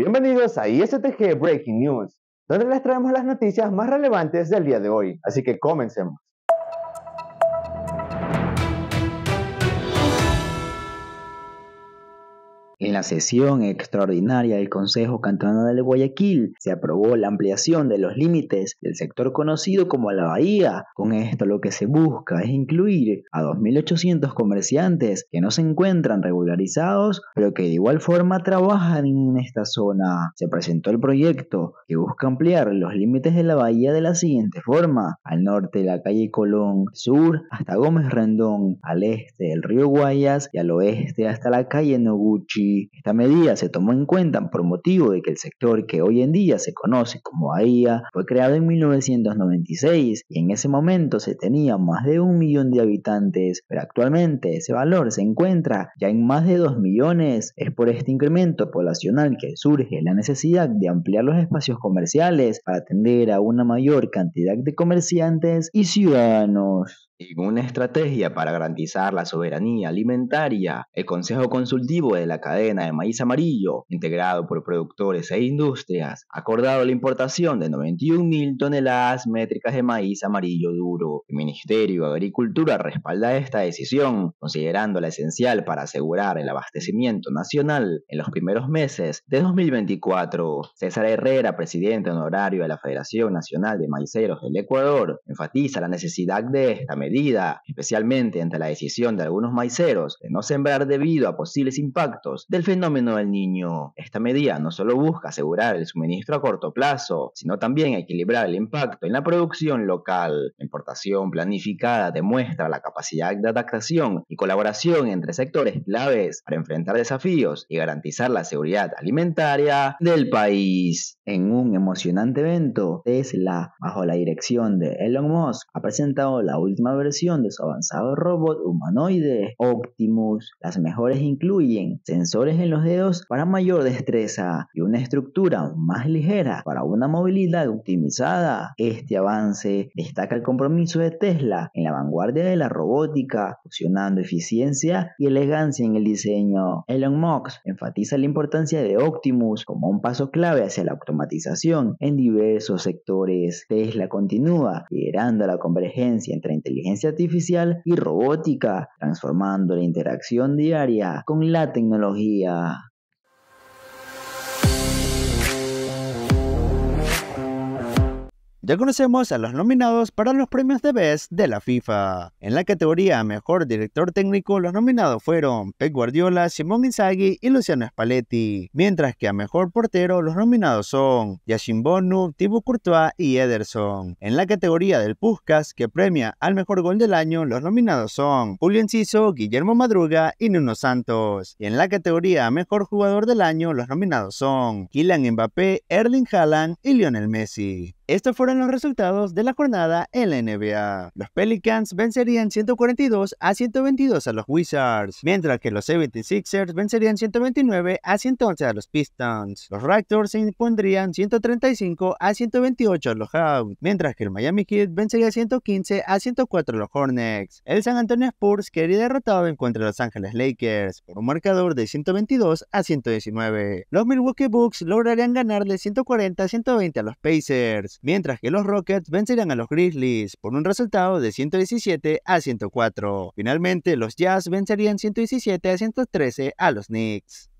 Bienvenidos a ISTG Breaking News, donde les traemos las noticias más relevantes del día de hoy, así que comencemos. En la sesión extraordinaria del Consejo Cantonal de Guayaquil se aprobó la ampliación de los límites del sector conocido como la Bahía. Con esto lo que se busca es incluir a 2.800 comerciantes que no se encuentran regularizados, pero que de igual forma trabajan en esta zona. Se presentó el proyecto que busca ampliar los límites de la bahía de la siguiente forma. Al norte la calle Colón, sur hasta Gómez Rendón, al este el río Guayas y al oeste hasta la calle Noguchi esta medida se tomó en cuenta por motivo de que el sector que hoy en día se conoce como Bahía fue creado en 1996 y en ese momento se tenía más de un millón de habitantes, pero actualmente ese valor se encuentra ya en más de 2 millones. Es por este incremento poblacional que surge la necesidad de ampliar los espacios comerciales para atender a una mayor cantidad de comerciantes y ciudadanos. En una estrategia para garantizar la soberanía alimentaria, el Consejo Consultivo de la Cadena de Maíz Amarillo, integrado por productores e industrias, ha acordado la importación de 91.000 toneladas métricas de maíz amarillo duro. El Ministerio de Agricultura respalda esta decisión, considerándola esencial para asegurar el abastecimiento nacional en los primeros meses de 2024. César Herrera, presidente honorario de la Federación Nacional de Maiceros del Ecuador, enfatiza la necesidad de esta medida especialmente ante la decisión de algunos maiceros de no sembrar debido a posibles impactos del fenómeno del niño. Esta medida no solo busca asegurar el suministro a corto plazo, sino también equilibrar el impacto en la producción local. La importación planificada demuestra la capacidad de adaptación y colaboración entre sectores claves para enfrentar desafíos y garantizar la seguridad alimentaria del país. En un emocionante evento, Tesla, bajo la dirección de Elon Musk, ha presentado la última versión de su avanzado robot humanoide Optimus. Las mejores incluyen sensores en los dedos para mayor destreza y una estructura más ligera para una movilidad optimizada. Este avance destaca el compromiso de Tesla en la vanguardia de la robótica, fusionando eficiencia y elegancia en el diseño. Elon Musk enfatiza la importancia de Optimus como un paso clave hacia la automatización en diversos sectores. Tesla continúa liderando la convergencia entre inteligencia artificial y robótica, transformando la interacción diaria con la tecnología. ya conocemos a los nominados para los premios de Best de la FIFA. En la categoría Mejor Director Técnico, los nominados fueron Pep Guardiola, Simón Inzaghi y Luciano Spalletti, mientras que a Mejor Portero los nominados son Yashin Bonu, Thibaut Courtois y Ederson. En la categoría del Puskas, que premia al Mejor Gol del Año, los nominados son Julio Enciso, Guillermo Madruga y Nuno Santos. Y en la categoría Mejor Jugador del Año, los nominados son Kylian Mbappé, Erling Haaland y Lionel Messi. Estos fueron los resultados de la jornada en la NBA. Los Pelicans vencerían 142 a 122 a los Wizards, mientras que los 76ers vencerían 129 a 111 a los Pistons. Los Raptors se impondrían 135 a 128 a los Hawks, mientras que el Miami Heat vencería 115 a 104 a los Hornets. El San Antonio Spurs quedaría derrotado en contra de los Angeles Lakers por un marcador de 122 a 119. Los Milwaukee Bucks lograrían ganarle 140 a 120 a los Pacers mientras que los Rockets vencerían a los Grizzlies por un resultado de 117 a 104. Finalmente, los Jazz vencerían 117 a 113 a los Knicks.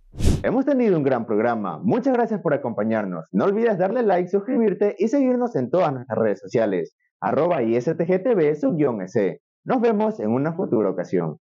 Hemos tenido un gran programa. Muchas gracias por acompañarnos. No olvides darle like, suscribirte y seguirnos en todas nuestras redes sociales. Arroba ISTGTV, sub Nos vemos en una futura ocasión.